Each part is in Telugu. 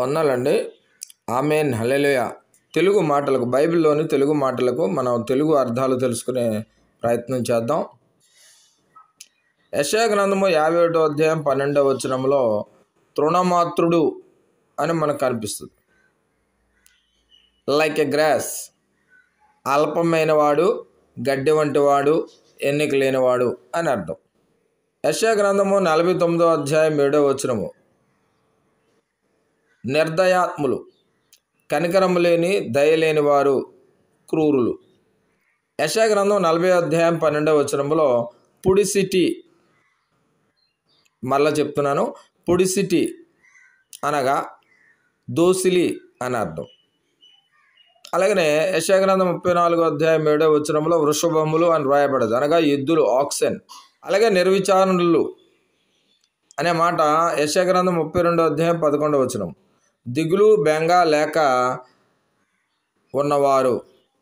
వందలండి ఆమెన్ హలెలుయ తెలుగు మాటలకు బైబిల్లోని తెలుగు మాటలకు మనం తెలుగు అర్థాలు తెలుసుకునే ప్రయత్నం చేద్దాం యశాగ్రంథము యాభై ఒకటో అధ్యాయం పన్నెండవ వచనంలో తృణమాత్రుడు అని మనకు కనిపిస్తుంది లైక్ ఎ గ్రాస్ అల్పమైన వాడు గడ్డి వంటి వాడు ఎన్నిక లేనివాడు అని అర్థం యశాగ్రంథము గ్రంథము నలభై తొమ్మిదో అధ్యాయం ఏడో వచనము నిర్దయాత్ములు కనికరము లేని దయలేని వారు క్రూరులు యశాగ్రంథం నలభై అధ్యాయం పన్నెండవ వచనంలో పుడిసిటి మళ్ళా చెప్తున్నాను పుడిసిటి అనగా దోసిలి అని అర్థం అలాగనే యశాగ్రంథం ముప్పై నాలుగో అధ్యాయం ఏడో వచనంలో వృషభములు అని రాయబడదు అనగా ఎద్దులు ఆక్సిజన్ అలాగే నిర్విచారణలు అనే మాట యశాగ్రంథం ముప్పై రెండో అధ్యాయం పదకొండవ వచనం దిగులు బెంగ లేక ఉన్నవారు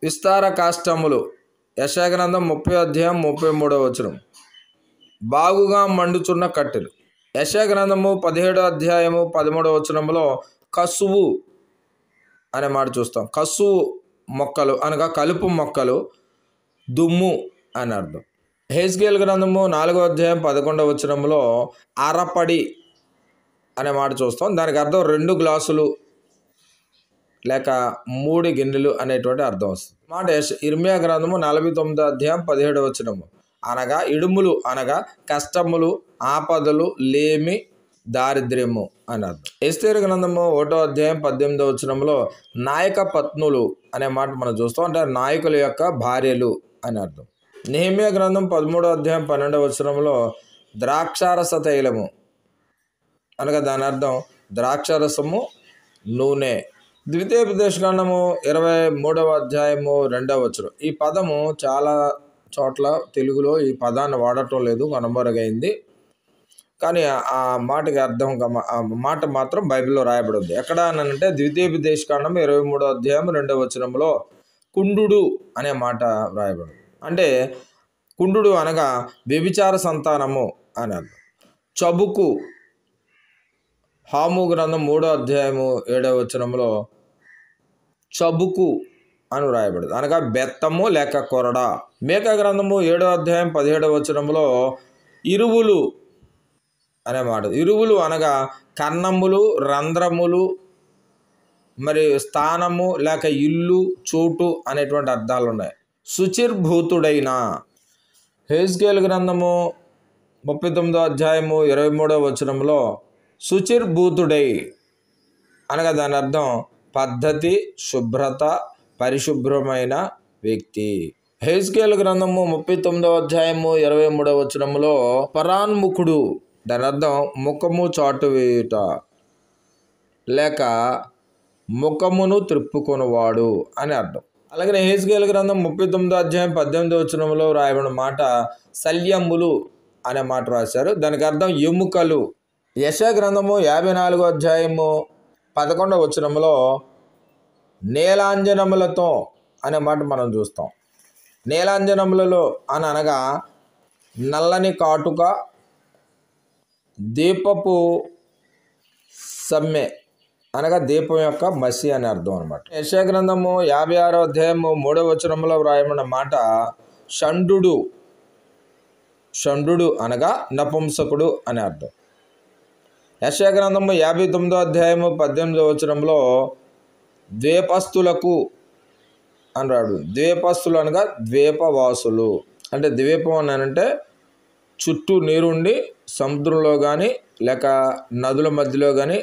విస్తార కాష్టములు యశాగ్రంథం ముప్పై అధ్యాయం ముప్పై మూడవ వచనం బాగుగా మండుచున్న కట్టెలు యశాగ్రంథము పదిహేడో అధ్యాయము పదమూడవ వచనంలో కసువు అనే మాట చూస్తాం కసువు మొక్కలు అనగా కలుపు మొక్కలు దుమ్ము అని అర్థం హేస్గేల్ గ్రంథము నాలుగో అధ్యాయం పదకొండవ వచనంలో అరపడి అనే మాట చూస్తాం దానికి అర్థం రెండు గ్లాసులు లేక మూడు గిన్నెలు అనేటువంటి అర్థం వస్తుంది మాట ఇర్మియా గ్రంథము నలభై తొమ్మిదో అధ్యాయం పదిహేడు వచ్చినము అనగా ఇడుములు అనగా కష్టములు ఆపదలు లేమి దారిద్ర్యము అని అర్థం ఎస్తేరు గ్రంథము ఒకటో అధ్యాయం పద్దెనిమిదో వచ్చినంలో నాయక పత్నులు అనే మాట మనం చూస్తాం అంటే నాయకుల యొక్క భార్యలు అని అర్థం నిహిమియ గ్రంథం పదమూడో అధ్యాయం పన్నెండవ వచ్చినంలో ద్రాక్షారస తైలము అనగా దాని అర్థం ద్రాక్షరసము నూనె ద్వితీయోపదేశకాండము ఇరవై మూడవ అధ్యాయము రెండవ వచ్చరం ఈ పదము చాలా చోట్ల తెలుగులో ఈ పదాన్ని వాడటం లేదు కనుమరుగైంది కానీ ఆ మాటకి అర్థం మాట మాత్రం బైబిల్లో రాయబడింది ఎక్కడ అంటే ద్వితీయోపదేశకాండం ఇరవై మూడో అధ్యాయం రెండవ వచనంలో కుండు అనే మాట రాయబడింది అంటే కుండు అనగా వ్యభిచార సంతానము అని చబుకు హాము గ్రంథం మూడో అధ్యాయము ఏడవ వచనంలో చబుకు అని వ్రాయబడింది అనగా బెత్తము లేక కొరడ మేక గ్రంథము ఏడో అధ్యాయం పదిహేడవ వచనంలో ఇరువులు అనే మాట ఇరువులు అనగా కన్నములు రంధ్రములు మరి స్థానము లేక ఇల్లు చోటు అనేటువంటి అర్థాలు ఉన్నాయి శుచిర్భూతుడైన హేజ్గేల్ గ్రంథము ముప్పై తొమ్మిదో అధ్యాయము ఇరవై మూడో వచనంలో శుచిర్భూతుడై అనగా దాని అర్థం పద్ధతి శుభ్రత పరిశుభ్రమైన వ్యక్తి హేస్కేల్ గ్రంథము ముప్పై తొమ్మిదవ అధ్యాయము ఇరవై మూడవ వచనంలో పరాన్ముఖుడు దాని అర్థం ముఖము చాటు వేయుట లేక ముఖమును త్రిప్పుకొనవాడు అని అర్థం అలాగే హేస్కేల్ గ్రంథం ముప్పై తొమ్మిదో అధ్యాయం పద్దెనిమిది వచనంలో రాయబడిన మాట శల్యములు అనే మాట రాశారు దానికి అర్థం ఎముకలు యశగ్రంథము యాభై నాలుగో అధ్యాయము పదకొండవ వచనంలో నీలాంజనములతో అనే మాట మనం చూస్తాం నీలాంజనములలో అని అనగా నల్లని కాటుక దీపపు సమ్మె అనగా దీపం యొక్క మసి అని అర్థం అనమాట యశగ్రంథము యాభై ఆరో అధ్యాయము మూడవ వచనంలో వ్రాయబడిన మాట షండు షండు అనగా నపుంసకుడు అని అర్థం యశగ్రంథము యాభై తొమ్మిదో అధ్యాయము పద్దెనిమిదో వచనంలో ద్వీపస్తులకు అన్నాడు ద్వీపస్తులు అనగా ద్వీపవాసులు అంటే ద్వీపం అన్నానంటే చుట్టూ నీరుండి సముద్రంలో కానీ లేక నదుల మధ్యలో కానీ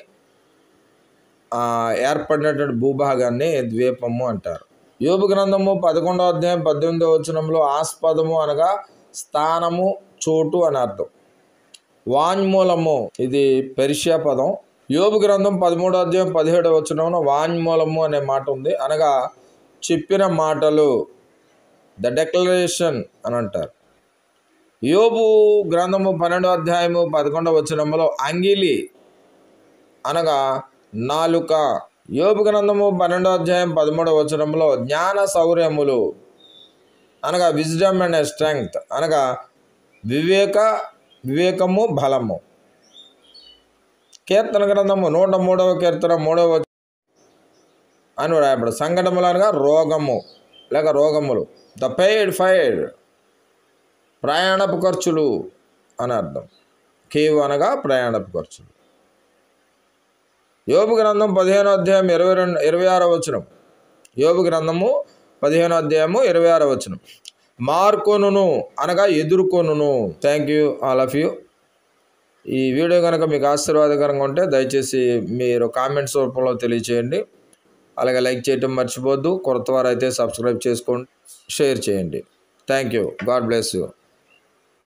ఏర్పడినటువంటి భూభాగాన్ని ద్వీపము అంటారు యోపు గ్రంథము పదకొండో అధ్యాయం పద్దెనిమిదో వచనంలో ఆస్పదము అనగా స్థానము చోటు అని అర్థం వాన్మూలము ఇది పెర్షియా పదం యోగు గ్రంథం పదమూడో అధ్యాయం పదిహేడవ వచ్చిన వాన్మూలము అనే మాట ఉంది అనగా చెప్పిన మాటలు ద డెక్లరేషన్ అని అంటారు యోబు గ్రంథము పన్నెండో అధ్యాయము పదకొండవ వచ్చినంలో అంగిలి అనగా నాలుక యోబు గ్రంథము పన్నెండో అధ్యాయం పదమూడవ వచ్చినంలో జ్ఞాన సౌర్యములు అనగా విజ్డమ్ అండ్ స్ట్రెంగ్త్ అనగా వివేక వివేకము బలము కీర్తన గ్రంథము నూట మూడవ కీర్తన మూడవ అని రాయబడు అనగా రోగము లేక రోగములు ద పెయిడ్ ఫైడ్ ప్రయాణపు ఖర్చులు అని అర్థం కేవ్ అనగా ప్రయాణపు ఖర్చులు యోగు గ్రంథం పదిహేనో అధ్యాయం ఇరవై రెండు ఇరవై ఆరో వచనం యోగు గ్రంథము పదిహేనో అధ్యాయము ఇరవై ఆరో వచనం మార్కొను అనగా ఎదుర్కొనును thank you all of you ఈ వీడియో కనుక మీకు ఆశీర్వాదకరంగా ఉంటే దయచేసి మీరు కామెంట్స్ రూపంలో తెలియచేయండి అలాగే లైక్ చేయటం మర్చిపోద్దు కొత్త వారైతే సబ్స్క్రైబ్ చేసుకోండి షేర్ చేయండి thank you God bless you